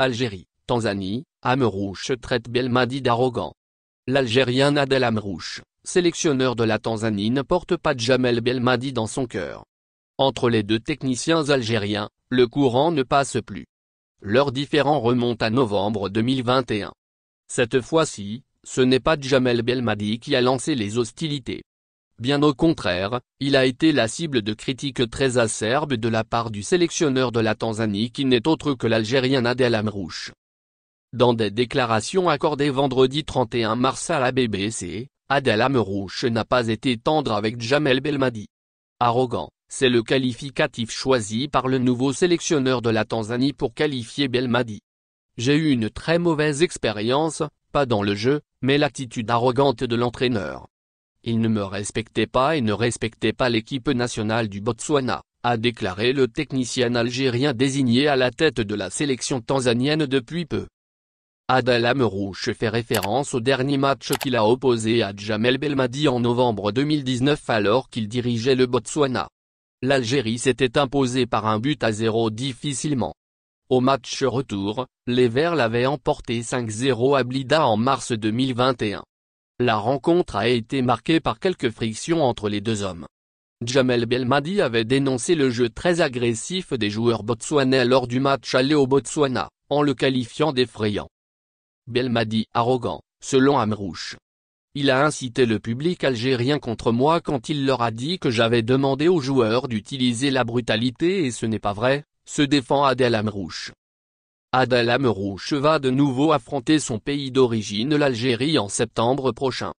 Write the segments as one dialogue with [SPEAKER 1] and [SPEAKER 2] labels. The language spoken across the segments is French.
[SPEAKER 1] Algérie, Tanzanie, Amrouche traite Belmadi d'arrogant. L'Algérien Adel Amrouche, sélectionneur de la Tanzanie ne porte pas Jamel Belmadi dans son cœur. Entre les deux techniciens algériens, le courant ne passe plus. Leur différend remonte à novembre 2021. Cette fois-ci, ce n'est pas Jamel Belmadi qui a lancé les hostilités. Bien au contraire, il a été la cible de critiques très acerbes de la part du sélectionneur de la Tanzanie qui n'est autre que l'Algérien Adel Amrouche. Dans des déclarations accordées vendredi 31 mars à la BBC, Adel Amrouche n'a pas été tendre avec Jamel Belmadi. Arrogant, c'est le qualificatif choisi par le nouveau sélectionneur de la Tanzanie pour qualifier Belmadi. J'ai eu une très mauvaise expérience, pas dans le jeu, mais l'attitude arrogante de l'entraîneur. « Il ne me respectait pas et ne respectait pas l'équipe nationale du Botswana, a déclaré le technicien algérien désigné à la tête de la sélection tanzanienne depuis peu. Adel Rouche fait référence au dernier match qu'il a opposé à Jamel Belmadi en novembre 2019 alors qu'il dirigeait le Botswana. L'Algérie s'était imposée par un but à zéro difficilement. Au match retour, les Verts l'avaient emporté 5-0 à Blida en mars 2021. La rencontre a été marquée par quelques frictions entre les deux hommes. Jamel Belmadi avait dénoncé le jeu très agressif des joueurs botswanais lors du match allé au Botswana, en le qualifiant d'effrayant. Belmadi arrogant, selon Amrouche. Il a incité le public algérien contre moi quand il leur a dit que j'avais demandé aux joueurs d'utiliser la brutalité et ce n'est pas vrai, se défend Adel Amrouche. Adel Amrouche va de nouveau affronter son pays d'origine l'Algérie en septembre prochain.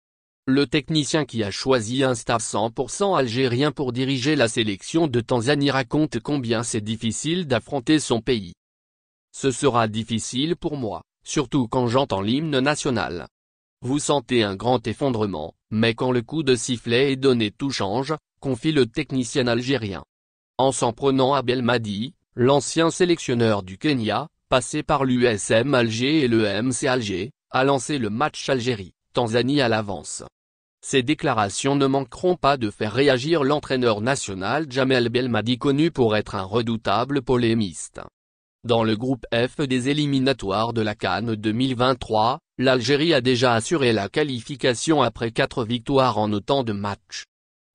[SPEAKER 1] Le technicien qui a choisi un staff 100% algérien pour diriger la sélection de Tanzanie raconte combien c'est difficile d'affronter son pays. Ce sera difficile pour moi, surtout quand j'entends l'hymne national. Vous sentez un grand effondrement, mais quand le coup de sifflet est donné tout change, confie le technicien algérien. En s'en prenant à Belmadi, l'ancien sélectionneur du Kenya, passé par l'USM Alger et le MC Alger, a lancé le match Algérie-Tanzanie à l'avance. Ces déclarations ne manqueront pas de faire réagir l'entraîneur national Jamel Belmadi connu pour être un redoutable polémiste. Dans le groupe F des éliminatoires de la Cannes 2023, l'Algérie a déjà assuré la qualification après quatre victoires en autant de matchs.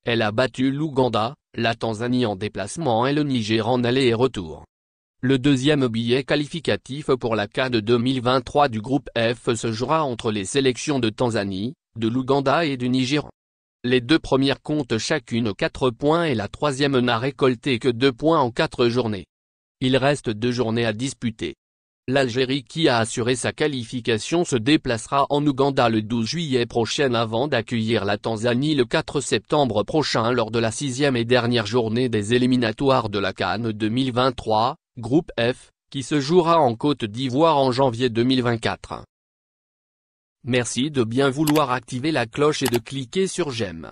[SPEAKER 1] Elle a battu l'Ouganda, la Tanzanie en déplacement et le Niger en aller et retour. Le deuxième billet qualificatif pour la CAN 2023 du groupe F se jouera entre les sélections de Tanzanie, de l'Ouganda et du Niger. Les deux premières comptent chacune 4 points et la troisième n'a récolté que 2 points en 4 journées. Il reste deux journées à disputer. L'Algérie qui a assuré sa qualification se déplacera en Ouganda le 12 juillet prochain avant d'accueillir la Tanzanie le 4 septembre prochain lors de la sixième et dernière journée des éliminatoires de la Cannes 2023, Groupe F, qui se jouera en Côte d'Ivoire en janvier 2024. Merci de bien vouloir activer la cloche et de cliquer sur j'aime.